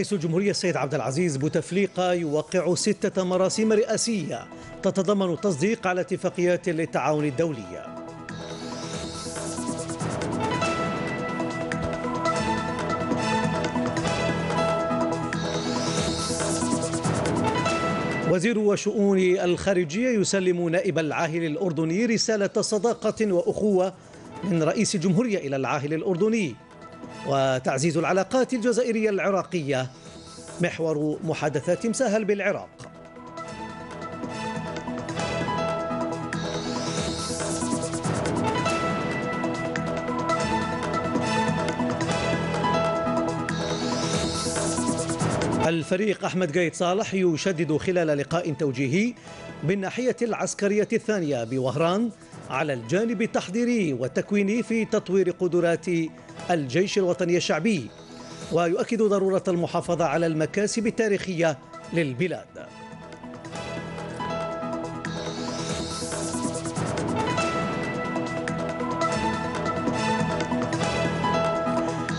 رئيس الجمهورية السيد عبد العزيز بوتفليقة يوقع ستة مراسم رئاسية تتضمن التصديق على اتفاقيات للتعاون الدولية وزير وشؤون الخارجية يسلم نائب العاهل الأردني رسالة صداقة وأخوة من رئيس الجمهورية إلى العاهل الأردني وتعزيز العلاقات الجزائرية العراقية محور محادثات مساهل بالعراق الفريق أحمد قايد صالح يشدد خلال لقاء توجيهي بالناحية العسكرية الثانية بوهران على الجانب التحضيري والتكويني في تطوير قدرات الجيش الوطني الشعبي ويؤكد ضرورة المحافظة على المكاسب التاريخية للبلاد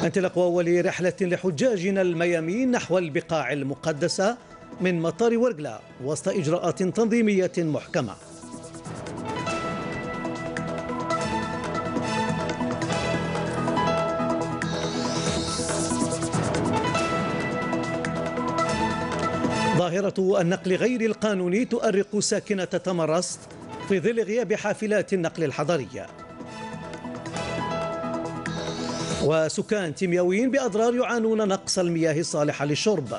انطلاق أول رحلة لحجاجنا الميامين نحو البقاع المقدسة من مطار ورقلة وسط إجراءات تنظيمية محكمة ظاهرة النقل غير القانوني تؤرق ساكنة تمرست في ظل غياب حافلات النقل الحضرية وسكان تيمياويين بأضرار يعانون نقص المياه الصالحة للشرب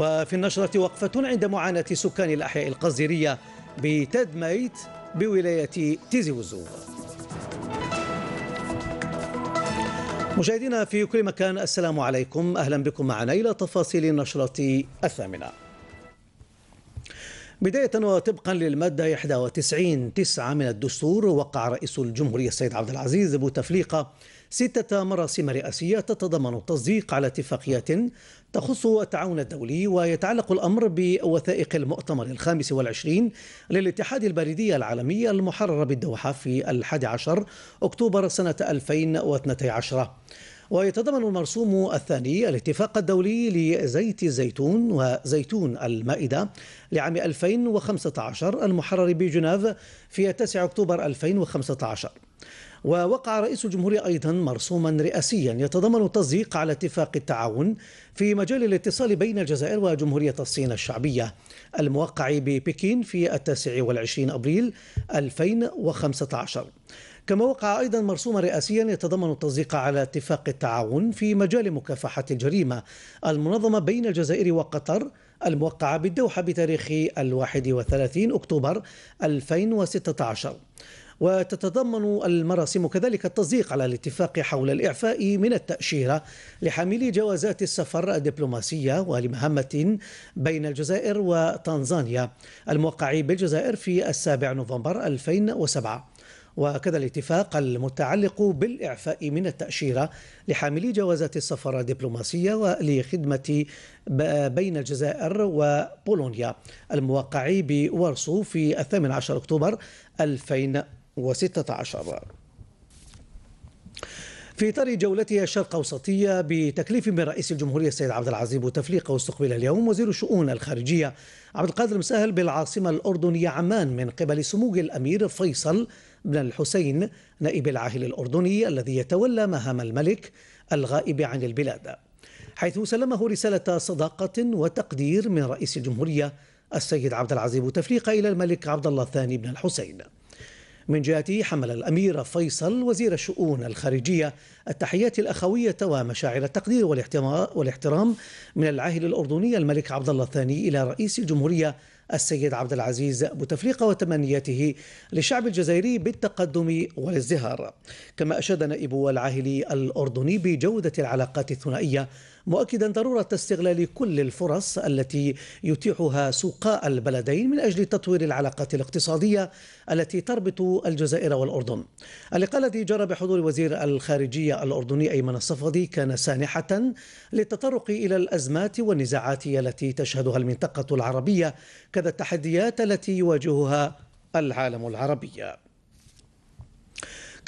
وفي النشرة وقفة عند معاناة سكان الأحياء القصديرية بتدميت بولاية تيزي وزوغ مشاهدينا في كل مكان السلام عليكم أهلا بكم معنا إلى تفاصيل النشرة الثامنة بداية وطبقا للمادة 91 تسعة من الدستور وقع رئيس الجمهورية السيد عبد العزيز بوتفليقة ستة مراسم رئاسية تتضمن التصديق على اتفاقيات تخص التعاون الدولي ويتعلق الأمر بوثائق المؤتمر الخامس والعشرين للاتحاد البريدي العالمي المحرر بالدوحة في الحادي عشر أكتوبر سنة 2012 ويتضمن المرسوم الثاني الاتفاق الدولي لزيت الزيتون وزيتون المائدة لعام 2015 المحرر بجنيف في 9 أكتوبر 2015 ووقع رئيس الجمهورية أيضا مرسوما رئاسيا يتضمن التصديق على اتفاق التعاون في مجال الاتصال بين الجزائر وجمهورية الصين الشعبية الموقع ببكين في التاسع والعشرين أبريل 2015 كما وقع أيضا مرسوما رئاسيا يتضمن التصديق على اتفاق التعاون في مجال مكافحة الجريمة المنظمة بين الجزائر وقطر الموقعة بالدوحة بتاريخ الواحد وثلاثين أكتوبر 2016 وتتضمن المراسم كذلك التصديق على الاتفاق حول الإعفاء من التأشيرة لحاملي جوازات السفر الدبلوماسية ولمهمة بين الجزائر وتنزانيا الموقع بالجزائر في السابع نوفمبر 2007 وكذا الاتفاق المتعلق بالإعفاء من التأشيرة لحاملي جوازات السفر الدبلوماسية ولخدمة بين الجزائر وبولونيا الموقع بورسو في الثامن عشر أكتوبر 2000 في إطار جولتها الشرق أوسطية بتكليف من رئيس الجمهورية السيد عبد العزيز بوتفليقة واستقبل اليوم وزير الشؤون الخارجية عبد القادر المسهل بالعاصمة الأردنية عمان من قبل سمو الأمير فيصل بن الحسين نائب العاهل الأردني الذي يتولى مهام الملك الغائب عن البلاد حيث سلمه رسالة صداقة وتقدير من رئيس الجمهورية السيد عبد العزيز بوتفليقة إلى الملك عبد الله الثاني بن الحسين من جهته حمل الأمير فيصل وزير الشؤون الخارجية التحيات الأخوية ومشاعر التقدير والاحترام من العاهل الأردني الملك عبد الله الثاني إلى رئيس الجمهورية السيد عبد العزيز بوتفليقة وتمنياته للشعب الجزائري بالتقدم والازدهار كما أشاد نائب العاهل الأردني بجودة العلاقات الثنائية مؤكدا ضروره استغلال كل الفرص التي يتيحها سوقاء البلدين من اجل تطوير العلاقات الاقتصاديه التي تربط الجزائر والاردن. اللقاء الذي جرى بحضور وزير الخارجيه الاردني ايمن الصفدي كان سانحه للتطرق الى الازمات والنزاعات التي تشهدها المنطقه العربيه كذا التحديات التي يواجهها العالم العربي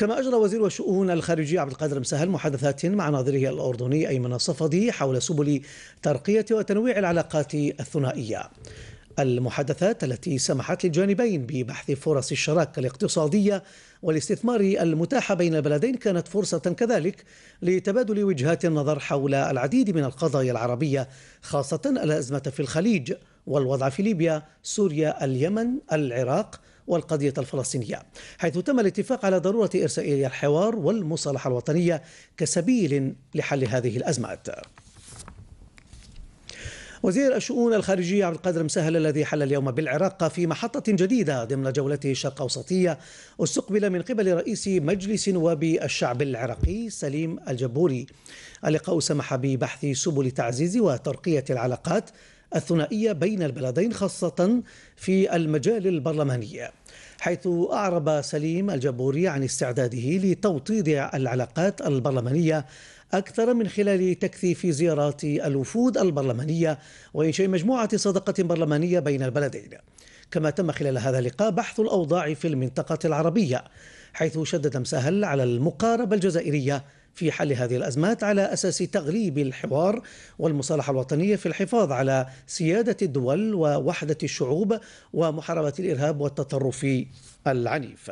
كما أجرى وزير الشؤون الخارجية عبد القادر مسهل محادثات مع ناظره الأردني أيمن الصفدي حول سبل ترقية وتنويع العلاقات الثنائية المحادثات التي سمحت للجانبين ببحث فرص الشراكة الاقتصادية والاستثمار المتاحه بين البلدين كانت فرصة كذلك لتبادل وجهات النظر حول العديد من القضايا العربية خاصة الأزمة في الخليج والوضع في ليبيا، سوريا، اليمن، العراق، والقضية الفلسطينية حيث تم الاتفاق على ضرورة إرساء الحوار والمصالحة الوطنية كسبيل لحل هذه الأزمات وزير الشؤون الخارجية عبد القادر مسهل الذي حل اليوم بالعراق في محطة جديدة ضمن جولته الشرق أوسطية استقبل من قبل رئيس مجلس نواب الشعب العراقي سليم الجبوري اللقاء سمح ببحث سبل تعزيز وترقية العلاقات الثنائية بين البلدين خاصة في المجال البرلماني حيث أعرب سليم الجبوري عن استعداده لتوطيد العلاقات البرلمانية أكثر من خلال تكثيف زيارات الوفود البرلمانية وإنشاء مجموعة صداقة برلمانية بين البلدين كما تم خلال هذا اللقاء بحث الأوضاع في المنطقة العربية حيث شدد مسهل على المقاربة الجزائرية في حل هذه الازمات على اساس تغليب الحوار والمصالحه الوطنيه في الحفاظ على سياده الدول ووحده الشعوب ومحاربه الارهاب والتطرف العنيف.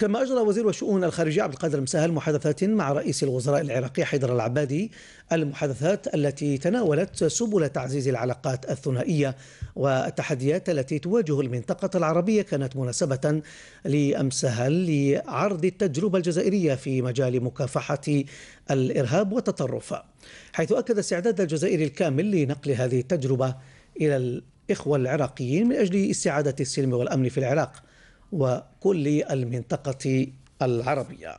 كما أجرى وزير الشؤون الخارجية عبد القادر مسهل محادثات مع رئيس الوزراء العراقي حيدر العبادي المحادثات التي تناولت سبل تعزيز العلاقات الثنائية والتحديات التي تواجه المنطقة العربية كانت مناسبة لأمسهل لعرض التجربة الجزائرية في مجال مكافحة الإرهاب والتطرف حيث أكد استعداد الجزائر الكامل لنقل هذه التجربة إلى الإخوة العراقيين من أجل استعادة السلم والأمن في العراق وكل المنطقة العربية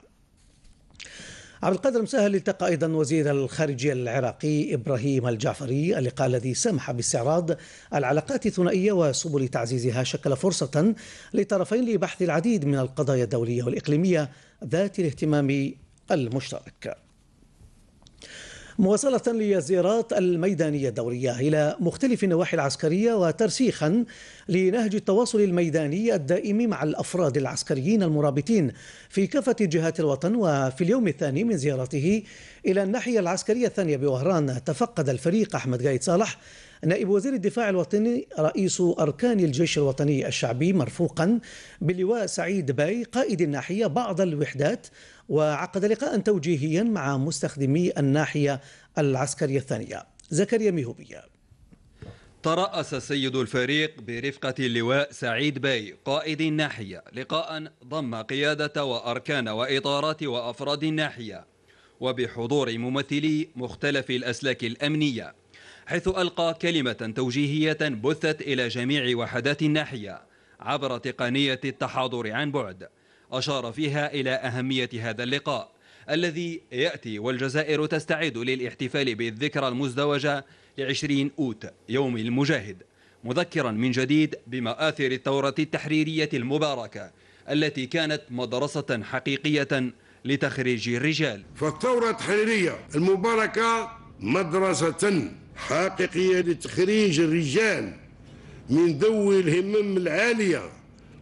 عبد القادر مساهل التقى ايضا وزير الخارجيه العراقي ابراهيم الجعفري اللقاء الذي سمح باستعراض العلاقات الثنائيه وسبل تعزيزها شكل فرصه للطرفين لبحث العديد من القضايا الدوليه والاقليميه ذات الاهتمام المشترك. مواصلة للزيارات الميدانية الدورية إلى مختلف النواحي العسكرية وترسيخا لنهج التواصل الميداني الدائم مع الأفراد العسكريين المرابطين في كافة جهات الوطن وفي اليوم الثاني من زيارته إلى الناحية العسكرية الثانية بوهران تفقد الفريق أحمد قايد صالح نائب وزير الدفاع الوطني رئيس أركان الجيش الوطني الشعبي مرفوقا بلواء سعيد باي قائد الناحية بعض الوحدات وعقد لقاء توجيهيا مع مستخدمي الناحية العسكرية الثانية زكريا ميهوبيه ترأس سيد الفريق برفقة اللواء سعيد باي قائد الناحية لقاء ضم قيادة وأركان وإطارات وأفراد الناحية وبحضور ممثلي مختلف الأسلاك الأمنية حيث ألقى كلمة توجيهية بثت إلى جميع وحدات الناحية عبر تقنية التحاضر عن بعد أشار فيها إلى أهمية هذا اللقاء الذي يأتي والجزائر تستعد للاحتفال بالذكرى المزدوجة لعشرين أوت يوم المجاهد مذكرا من جديد بمآثر الثورة التحريرية المباركة التي كانت مدرسة حقيقية لتخريج الرجال فالثورة التحريرية المباركة مدرسة حقيقية لتخريج الرجال من ذوي الهمم العالية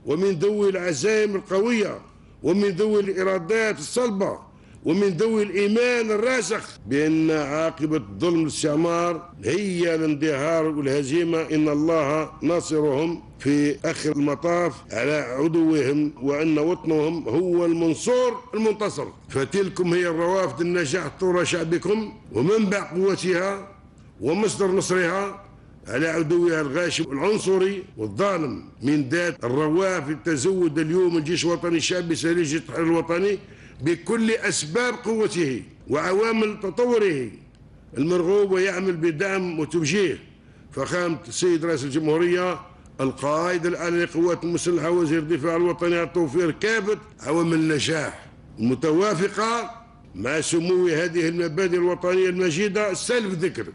ومن ذوي العزائم القوية ومن ذوي الإرادات الصلبة ومن ذوي الإيمان الراسخ بأن عاقبة ظلم الاستعمار هي الاندهار والهزيمة إن الله ناصرهم في آخر المطاف على عدوهم وأن وطنهم هو المنصور المنتصر فتلكم هي الروافد النجاح طور شعبكم ومنبع قوتها ومصدر نصرها على عدوها الغاشم العنصري والظالم من ذات الرواف التزود اليوم الجيش الوطني الشعبي سريج التحرير الوطني بكل أسباب قوته وعوامل تطوره المرغوب ويعمل بدعم وتوجيه فخامة السيد رئيس الجمهورية القائد العالي للقوات المسلحة وزير الدفاع الوطني على توفير كافة عوامل النجاح المتوافقة مع سمو هذه المبادئ الوطنية المجيدة سلف ذكر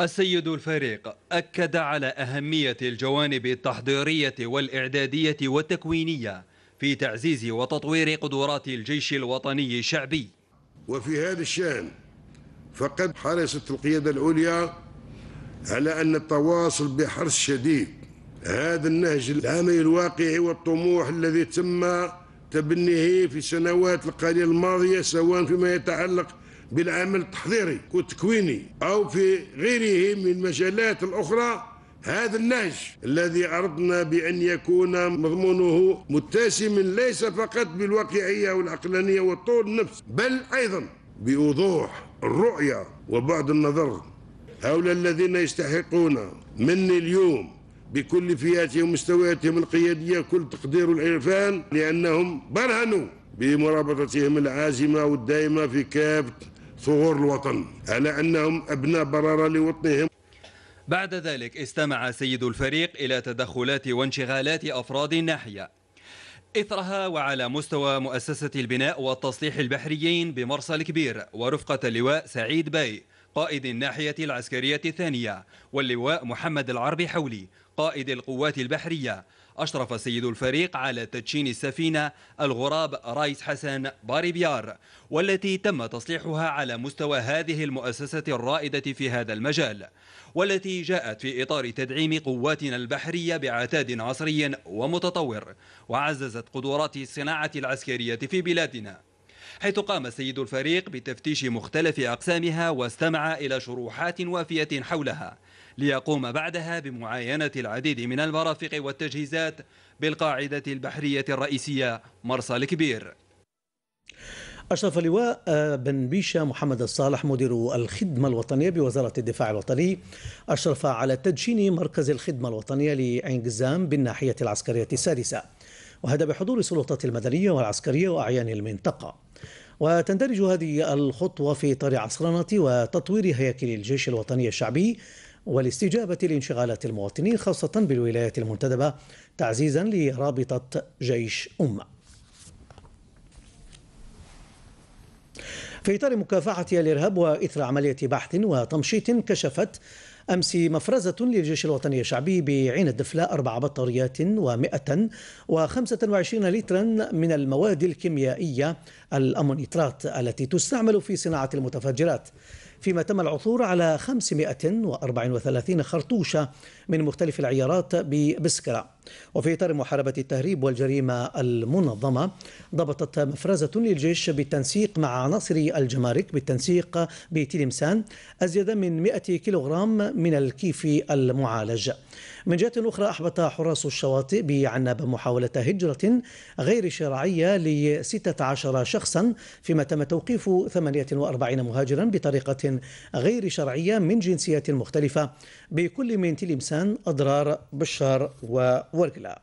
السيد الفريق أكد على أهمية الجوانب التحضيرية والإعدادية والتكوينية في تعزيز وتطوير قدرات الجيش الوطني الشعبي وفي هذا الشأن فقد حرصت القيادة العليا على أن التواصل بحرص شديد هذا النهج العملي الواقعي والطموح الذي تم تبنيه في السنوات القليلة الماضية سواء فيما يتعلق بالعمل التحضيري والتكويني أو في غيره من المجالات الأخرى هذا النهج الذي أردنا بأن يكون مضمونه متسما ليس فقط بالواقعية والعقلانية والطول النفس بل أيضا بوضوح الرؤية وبعد النظر هؤلاء الذين يستحقون مني اليوم بكل فئاتهم ومستوياتهم القيادية كل تقدير والعرفان لأنهم برهنوا بمرابطتهم العازمة والدائمة في كافة ثغور الوطن على أنهم أبناء برارة لوطنهم بعد ذلك استمع سيد الفريق إلى تدخلات وانشغالات أفراد الناحية إثرها وعلى مستوى مؤسسة البناء والتصليح البحريين بمرسى الكبير ورفقة اللواء سعيد باي قائد الناحية العسكرية الثانية واللواء محمد العربي حولي قائد القوات البحرية أشرف سيد الفريق على تدشين السفينة الغراب رايس حسن باريبيار والتي تم تصليحها على مستوى هذه المؤسسة الرائدة في هذا المجال والتي جاءت في إطار تدعيم قواتنا البحرية بعتاد عصري ومتطور وعززت قدرات الصناعة العسكرية في بلادنا حيث قام سيد الفريق بتفتيش مختلف أقسامها واستمع إلى شروحات وافية حولها ليقوم بعدها بمعاينة العديد من المرافق والتجهيزات بالقاعدة البحرية الرئيسية مرسى الكبير أشرف اللواء آه، بن بيشة محمد الصالح مدير الخدمة الوطنية بوزارة الدفاع الوطني أشرف على تدشين مركز الخدمة الوطنية لعين جزام بالناحية العسكرية السادسة وهذا بحضور السلطات المدنية والعسكرية وأعيان المنطقة وتندرج هذه الخطوة في إطار عصرنة وتطوير هياكل الجيش الوطني الشعبي والاستجابة لانشغالات المواطنين خاصة بالولايات المنتدبة تعزيزا لرابطة جيش أمة في إطار مكافحة الإرهاب وإثر عملية بحث وتمشيط كشفت أمس مفرزة للجيش الوطني الشعبي بعين الدفلة أربع بطاريات و125 لترا من المواد الكيميائية الأمونيترات التي تستعمل في صناعة المتفجرات فيما تم العثور على 534 خرطوشة من مختلف العيارات ببسكرة وفي إطار محاربة التهريب والجريمة المنظمة ضبطت مفرزة للجيش بالتنسيق مع عناصر الجمارك بالتنسيق بتلمسان أزيد من 100 كيلوغرام من الكيف المعالج من جهة أخرى أحبط حراس الشواطئ بعنب محاولة هجرة غير شرعية ل 16 شخصا فيما تم توقيف 48 مهاجرا بطريقة غير شرعية من جنسيات مختلفة بكل من تلمسان أضرار بشار و وركلا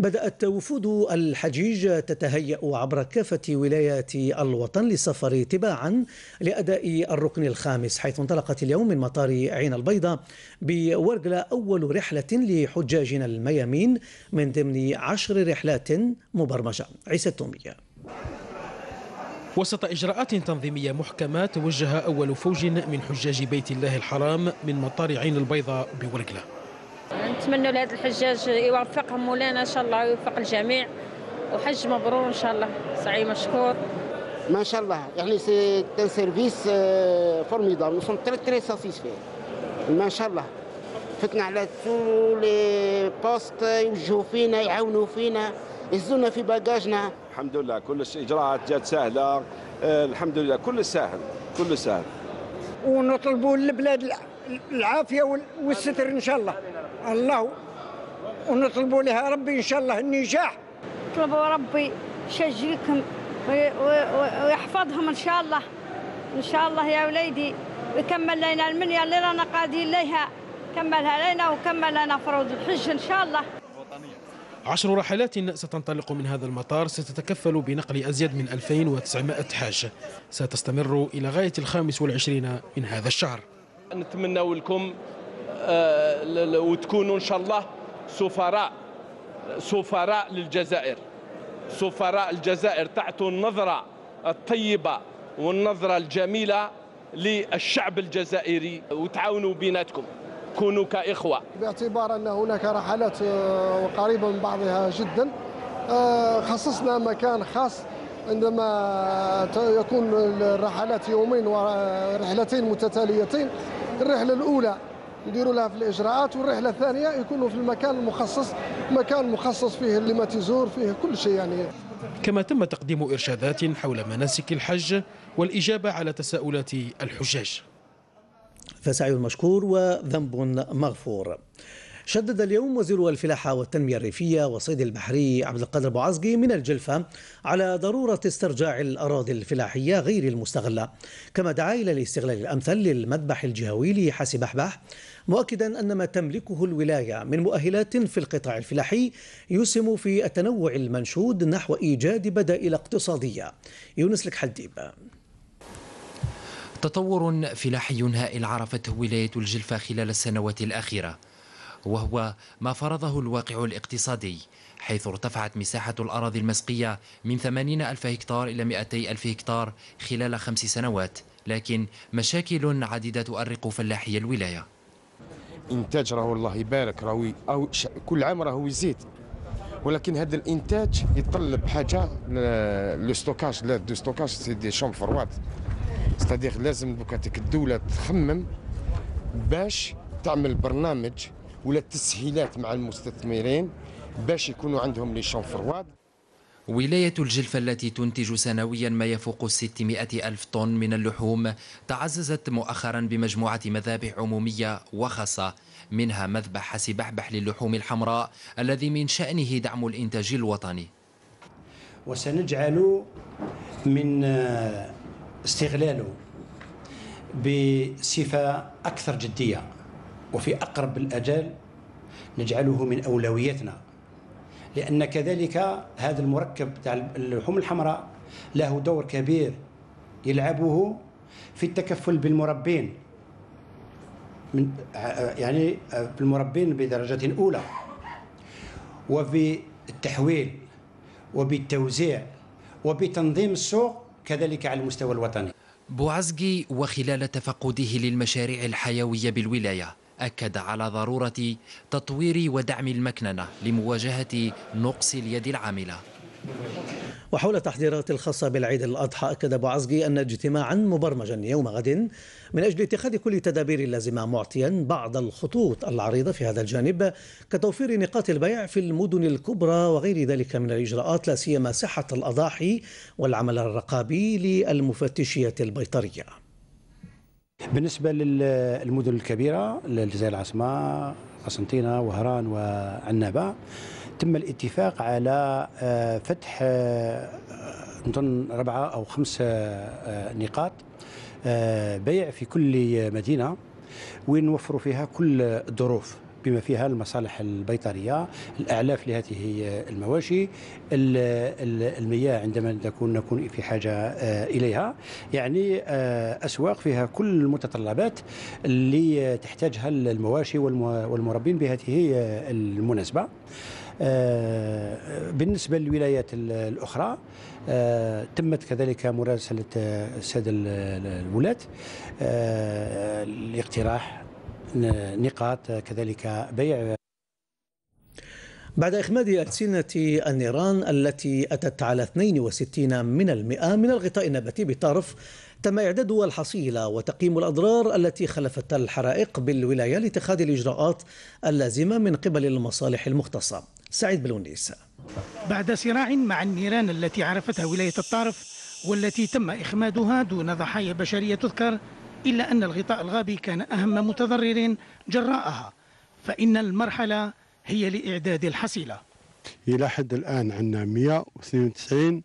بدأت وفود الحجيج تتهيأ عبر كافة ولايات الوطن للسفر تباعا لأداء الركن الخامس حيث انطلقت اليوم من مطار عين البيضة بورقلة أول رحلة لحجاجنا الميامين من ضمن عشر رحلات مبرمجة عيسى التومية وسط إجراءات تنظيمية محكمة توجه أول فوج من حجاج بيت الله الحرام من مطار عين البيضة بورقلة نتمنوا لهذا الحجاج يوفقهم مولانا ان شاء الله ويوفق الجميع وحج مبرور ان شاء الله سعي مشكور ما شاء الله يعني سي ان سيرفيس فورميدابل نو سون تري تري ساتيسفي ما شاء الله فتنا على تو لي بوست يوجهوا فينا يعاونوا فينا يهزونا في باجاجنا الحمد لله كل اجراءات جات سهله آه، الحمد لله كل سهل كل سهل ونطلبوا للبلاد العافيه والستر ان شاء الله الله ونطلبوا لها ربي ان شاء الله النجاح نطلبوا ربي يشجيكم ويحفظهم ان شاء الله ان شاء الله يا وليدي ويكمل لنا المنيا اللي رانا قادين ليها كملها لنا وكمل لنا فروض الحج ان شاء الله عشر رحلات ستنطلق من هذا المطار ستتكفل بنقل أزيد من 2900 حاج ستستمر إلى غاية الخامس والعشرين من هذا الشهر نتمنى لكم آه، وتكونوا ان شاء الله سفراء سفراء للجزائر سفراء الجزائر تعطوا النظره الطيبه والنظره الجميله للشعب الجزائري وتعاونوا بيناتكم كونوا كإخوة باعتبار أن هناك رحلات آه، قريبة من بعضها جدا آه، خصصنا مكان خاص عندما يكون الرحلات يومين ورحلتين متتاليتين الرحلة الأولى نديروا لها في الاجراءات والرحله الثانيه يكونوا في المكان المخصص مكان مخصص فيه اللي ما تزور فيه كل شيء يعني كما تم تقديم ارشادات حول مناسك الحج والاجابه على تساؤلات الحجاج فسعي مشكور وذنب مغفور شدد اليوم وزير الفلاحة والتنمية الريفية والصيد البحري عبد القادر بوعزقي من الجلفة على ضرورة استرجاع الأراضي الفلاحية غير المستغلة كما دعا إلى الاستغلال الأمثل للمذبح الجهوي لحاسي بحبح مؤكدا أن ما تملكه الولاية من مؤهلات في القطاع الفلاحي يسهم في التنوع المنشود نحو إيجاد بدائل اقتصادية يونس لك حديب تطور فلاحي هائل عرفته ولاية الجلفة خلال السنوات الأخيرة وهو ما فرضه الواقع الاقتصادي حيث ارتفعت مساحة الأراضي المسقية من 80 ألف هكتار إلى 200 ألف هكتار خلال خمس سنوات لكن مشاكل عديدة تؤرق فلاحي الولاية إنتاج راهو الله يبارك راهو أو كل عام راهو يزيد ولكن هذا الانتاج يتطلب حاجه لو ستوكاج لا دو ستوكاج سي دي شوم فروات ستادير لازم دوكا الدوله تخمم باش تعمل برنامج ولا التسهيلات مع المستثمرين باش يكونوا عندهم لي شون ولاية الجلفة التي تنتج سنويا ما يفوق 600 ألف طن من اللحوم تعززت مؤخرا بمجموعة مذابح عمومية وخاصة منها مذبح حسبحبح للحوم الحمراء الذي من شأنه دعم الإنتاج الوطني وسنجعل من آه، استغلاله بصفة أكثر جدية وفي أقرب الأجال نجعله من أولوياتنا لأن كذلك هذا المركب تاع اللحوم الحمراء له دور كبير يلعبه في التكفل بالمربين من يعني بالمربين بدرجة أولى وفي التحويل وبالتوزيع وبتنظيم السوق كذلك على المستوى الوطني بوعزقي وخلال تفقده للمشاريع الحيوية بالولاية أكد على ضرورة تطوير ودعم المكننة لمواجهة نقص اليد العاملة وحول التحضيرات الخاصة بالعيد الأضحى أكد أبو عزقي أن اجتماعا مبرمجا يوم غد من أجل اتخاذ كل التدابير اللازمة معطيا بعض الخطوط العريضة في هذا الجانب كتوفير نقاط البيع في المدن الكبرى وغير ذلك من الإجراءات لا سيما صحة الأضاحي والعمل الرقابي للمفتشية البيطرية بالنسبة للمدن الكبيرة الجزائر العاصمة قسنطينة وهران وعنابة تم الاتفاق على آه، فتح نظن آه، ربعة أو خمس آه، نقاط بيع في كل مدينة ونوفر فيها كل الظروف بما فيها المصالح البيطرية الأعلاف لهذه المواشي المياه عندما نكون نكون في حاجة آه، إليها يعني آه، أسواق فيها كل المتطلبات اللي تحتاجها المواشي والمربين بهذه آه، المناسبة بالنسبة للولايات الأخرى تمت كذلك مراسلة السادة الولاة لاقتراح نقاط كذلك بيع بعد إخماد ألسنة النيران التي أتت على 62 من المئة من الغطاء النباتي بطرف تم إعداد الحصيلة وتقييم الأضرار التي خلفت الحرائق بالولاية لاتخاذ الإجراءات اللازمة من قبل المصالح المختصة سعيد بلونيس بعد صراع مع النيران التي عرفتها ولاية الطرف والتي تم إخمادها دون ضحايا بشرية تذكر إلا أن الغطاء الغابي كان أهم متضرر جراءها فإن المرحلة هي لإعداد الحصيلة إلى حد الآن عندنا 192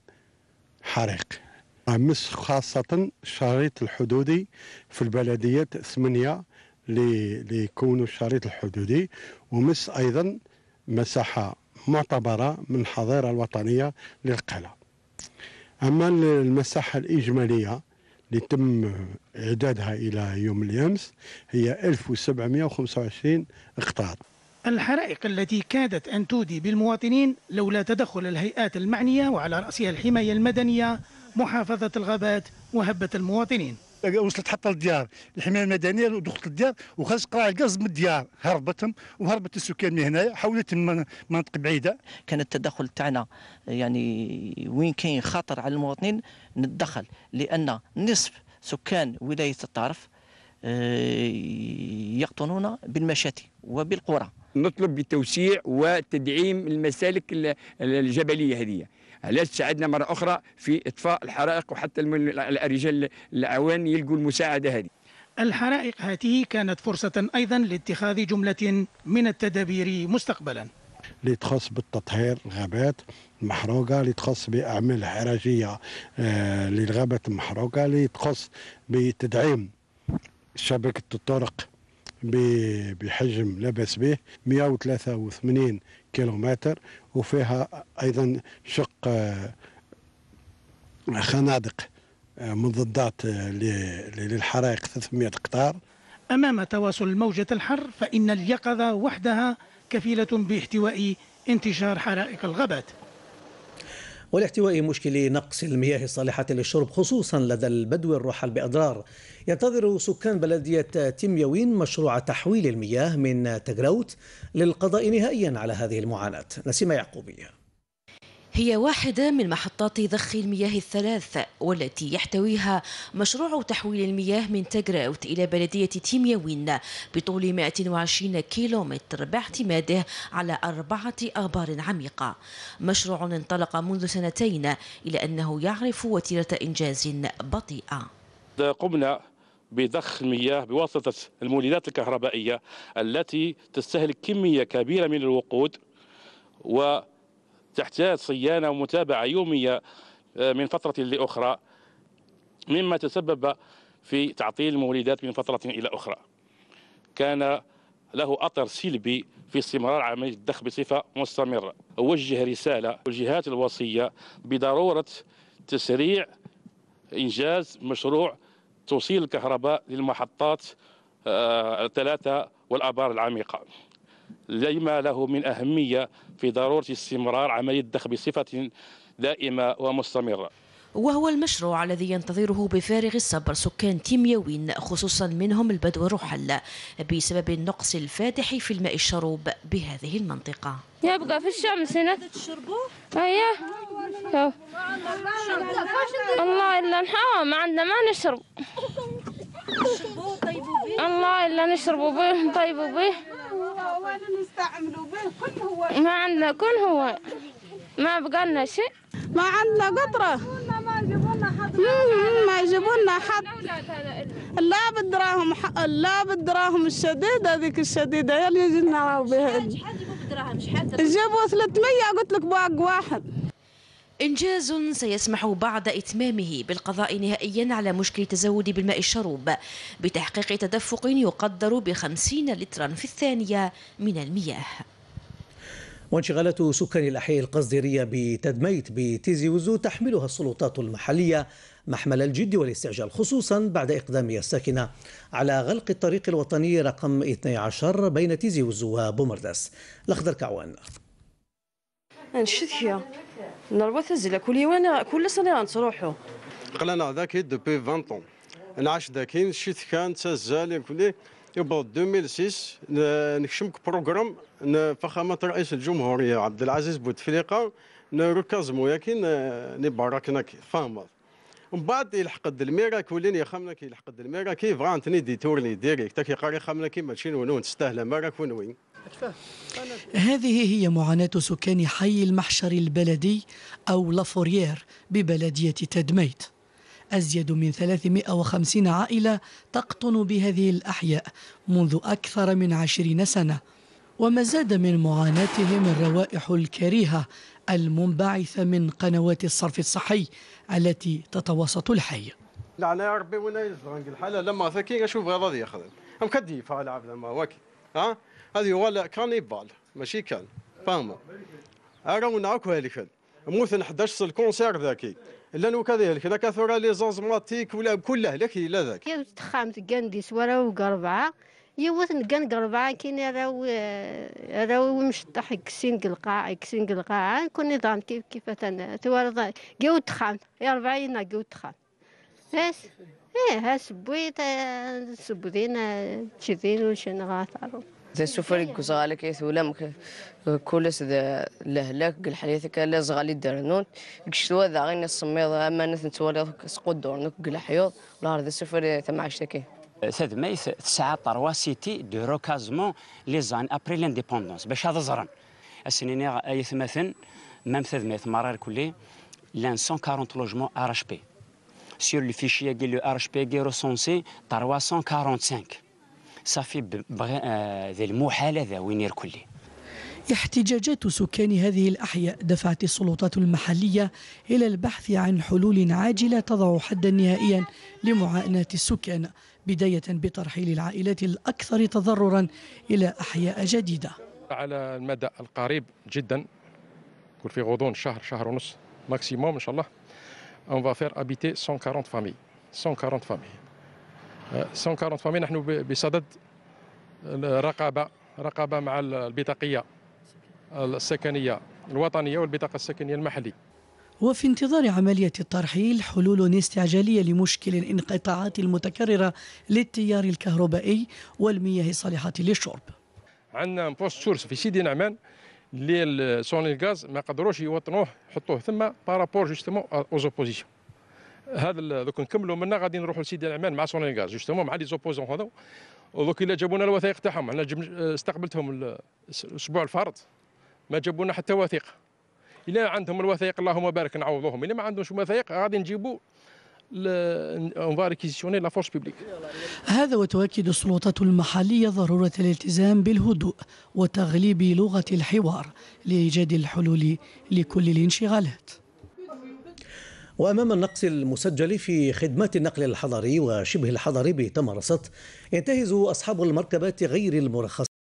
حريق أمس خاصة الشريط الحدودي في البلديات ثمانية اللي يكونوا الشريط الحدودي ومس أيضا مساحة معتبرة من الحظيرة الوطنية للقلعة أما المساحة الإجمالية اللي تم إعدادها إلى يوم الأمس هي 1725 اقتراض الحرائق التي كادت أن تودي بالمواطنين لولا تدخل الهيئات المعنية وعلى رأسها الحماية المدنية محافظة الغابات وهبة المواطنين وصلت حتى للديار الحمايه المدنيه دخلت للديار وخرجت قرا القرز من الديار هربتهم وهربت السكان من هنايا حولت من مناطق بعيده كان التدخل تاعنا يعني وين كاين خطر على المواطنين نتدخل لان نصف سكان ولايه الطرف آه، يقطنون بالمشاتي وبالقرى نطلب بتوسيع وتدعيم المسالك الجبليه هذه علاش تساعدنا مره اخرى في اطفاء الحرائق وحتى الرجال الاعوان يلقوا المساعده هذه الحرائق هذه كانت فرصة أيضا لاتخاذ جملة من التدابير مستقبلا اللي تخص بالتطهير الغابات المحروقة اللي تخص بأعمال حراجية آه، للغابات المحروقة اللي تخص بتدعيم شبكة الطرق بحجم لا بأس به 183 كيلومتر وفيها أيضا شق آه، خنادق آه، مضادات آه، للحرائق 300 قطار أمام تواصل موجة الحر فإن اليقظة وحدها كفيلة باحتواء انتشار حرائق الغابات ولاحتواء مشكل نقص المياه الصالحة للشرب خصوصا لدى البدو الرحل بأضرار ينتظر سكان بلدية تيمياوين مشروع تحويل المياه من تجروت للقضاء نهائيا على هذه المعاناة نسيمة يعقوبية هي واحدة من محطات ضخ المياه الثلاث والتي يحتويها مشروع تحويل المياه من تجراوت إلى بلدية تيمياوين بطول 120 كيلومتر باعتماده على أربعة آبار عميقة مشروع انطلق منذ سنتين إلى أنه يعرف وتيرة إنجاز بطيئة قمنا بضخ المياه بواسطة المولدات الكهربائية التي تستهلك كمية كبيرة من الوقود و تحتاج صيانة ومتابعة يومية آه، من فترة لأخرى مما تسبب في تعطيل المولدات من فترة إلى أخرى كان له أثر سلبي في استمرار عملية الدخ بصفة مستمرة أوجه رسالة للجهات الوصية بضرورة تسريع إنجاز مشروع توصيل الكهرباء للمحطات آه، الثلاثة والآبار العميقة لما له من أهمية في ضرورة استمرار عملية الدخ بصفة دائمة ومستمرة وهو المشروع الذي ينتظره بفارغ الصبر سكان تيمياوين خصوصا منهم البدو رحل بسبب النقص الفادح في الماء الشروب بهذه المنطقة يبقى في الشمس هنا تشربوه؟ أيوة. ايه الله الا نحاول ما عندنا ما نشرب الله الا نشربوا به نطيبوا به ما عندنا كل هو ما بقالنا شيء ما عندنا قطرة ما يجيبوا لنا حد لا بالدراهم لا بالدراهم الشديدة هذيك الشديدة يا اللي جينا بها جابوا 300 قلت لك باق واحد إنجاز سيسمح بعد إتمامه بالقضاء نهائيا على مشكل التزود بالماء الشروب بتحقيق تدفق يقدر بخمسين لترا في الثانية من المياه وانشغالة سكان الأحياء القصديرية بتدميت بتيزي وزو تحملها السلطات المحلية محمل الجد والاستعجال خصوصا بعد إقدام الساكنة على غلق الطريق الوطني رقم 12 بين تيزي وزو وبومرداس الأخضر كعوان ضربه تزلا كل يوانا كل سنه غنتروحوا قلنا ذاك دوبي 20 طون نعاش ذاك شيت كان تزال كلي يبا 2006 نكشمك بروغرام فخامه رئيس الجمهوريه عبد العزيز بوتفليقه نركز وياكين نباركنا فاهمه ومن بعد يلحق الميرا كولين يخمنا كي يلحق الميرا كي فغانتني دي تورني ديريكت كي قاري خمنا كي ماشي نونو تستاهل مارا كون وين هذه هي معاناة سكان حي المحشر البلدي أو لافوريير ببلدية تدميت أزيد من 350 عائلة تقطن بهذه الأحياء منذ أكثر من عشرين سنة وما زاد من معاناتهم الروائح الكريهة المنبعثة من قنوات الصرف الصحي التي تتوسط الحي لعنا ربي ولا يزرق الحالة لما ثكين أشوف غضاضي أخذ أم كدي فعل عبد المواكب هذه ولا كان ماشي كان فاهمه ارونا اكو هالكل موثن 11 الكونسير ذاكي كذا وكذلك ذاك كثر لي زونزماتيك ولا كله لك لا ذاك يا تخامت كاندي سوارا وقربعه يوثن كان قربعة كي راو راو مشطح كسين القاعة كسين القاعة كون نظام كيف كيف توارض جو تخامت يا ربعين جو تخامت بس ايه ها سبويت سبودينا تشذين وشن غاثرو ذا سفرك زغالك يثولم كل ذا لهلاك قل حليتك لا زغالي درنون قشتوا ذا غين الصميض اما نثن نتوالي سقود دورنك قل حيوض نهار ذا سفر ثم عشتكي ثاد ميث تسعة طروا سيتي دو روكازمون لي زان ابري لانديبوندونس باش هذا زرن السنين ايثماثن مام ثاد ميث مرار كلي لان 140 لوجمون ار اش بي sur le fichier le RHPG recensé 345 صافي mouhales هذا وين يركلي احتجاجات سكان هذه الأحياء دفعت السلطات المحلية إلى البحث عن حلول عاجلة تضع حدا نهائيا لمعاناة السكان بداية بترحيل العائلات الأكثر تضررا إلى أحياء جديدة على المدى القريب جدا يكون في غضون شهر شهر ونص ماكسيموم إن شاء الله on va faire habiter 140 familles 140 familles 140 euh, familles نحن بصدد الرقابه رقابه مع البطاقيه السكنيه الوطنيه والبطاقه السكنيه المحليه وفي انتظار عملية الترحيل حلول استعجالية لمشكل الانقطاعات المتكررة للتيار الكهربائي والمياه الصالحة للشرب عندنا بوست سورس في سيدي نعمان اللي آه، سون الغاز ما قدروش يوطنوه يحطوه ثم بارابور جوستومون زوبوزيسيون هذا دوك نكملوا منا غادي نروحوا لسيدي العمان مع سون الغاز جوستومون مع لي زوبوزون هذو دوك الا جابونا الوثائق تاعهم انا آه، استقبلتهم الاسبوع الفرض ما جابونا حتى وثيقه الا عندهم الوثائق اللهم بارك نعوضوهم الا ما عندهمش وثائق غادي نجيبوا لا فورس هذا وتؤكد السلطات المحليه ضروره الالتزام بالهدوء وتغليب لغه الحوار لايجاد الحلول لكل الانشغالات وأمام النقص المسجل في خدمات النقل الحضري وشبه الحضري بتمرست ينتهز أصحاب المركبات غير المرخصة